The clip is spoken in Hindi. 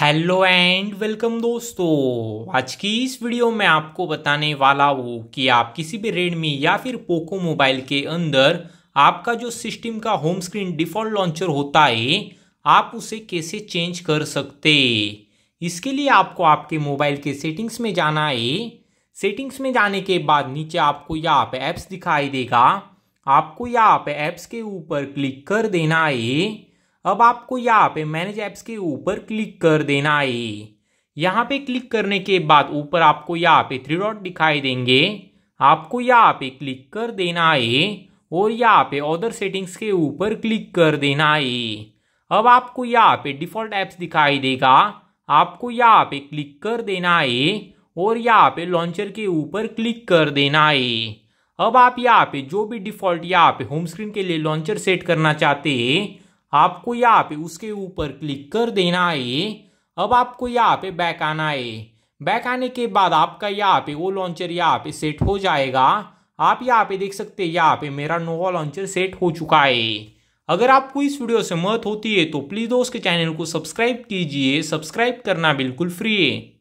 हेलो एंड वेलकम दोस्तों आज की इस वीडियो में आपको बताने वाला हूँ कि आप किसी भी रेडमी या फिर पोको मोबाइल के अंदर आपका जो सिस्टम का होम स्क्रीन डिफॉल्ट लॉन्चर होता है आप उसे कैसे चेंज कर सकते इसके लिए आपको आपके मोबाइल के सेटिंग्स में जाना है सेटिंग्स में जाने के बाद नीचे आपको यहाँ पे ऐप्स दिखाई देगा आपको यहाँ पे ऐप्स के ऊपर क्लिक कर देना है अब आपको यहाँ पे मैनेज ऐप्स के ऊपर क्लिक कर देना है यहाँ पे क्लिक करने के बाद ऊपर आपको यहाँ पे थ्री डॉट दिखाई देंगे आपको यहाँ पे क्लिक कर देना है और यहाँ पे अदर सेटिंग्स के ऊपर क्लिक कर देना है अब आपको यहाँ पे डिफ़ॉल्ट ऐप्स दिखाई देगा आपको यहाँ पे क्लिक कर देना है और यहाँ पे लॉन्चर के ऊपर क्लिक कर देना है अब आप यहाँ पे जो भी डिफ़ॉल्ट यहाँ पे होम स्क्रीन के लिए लॉन्चर सेट करना चाहते हैं आपको यहाँ पे उसके ऊपर क्लिक कर देना है अब आपको यहाँ पे बैक आना है बैक आने के बाद आपका यहाँ पे वो लॉन्चर यहाँ पे सेट हो जाएगा आप यहाँ पे देख सकते हैं यहाँ पे मेरा नोवा लॉन्चर सेट हो चुका है अगर आपको इस वीडियो से मत होती है तो प्लीज़ दोस्त के चैनल को सब्सक्राइब कीजिए सब्सक्राइब करना बिल्कुल फ्री है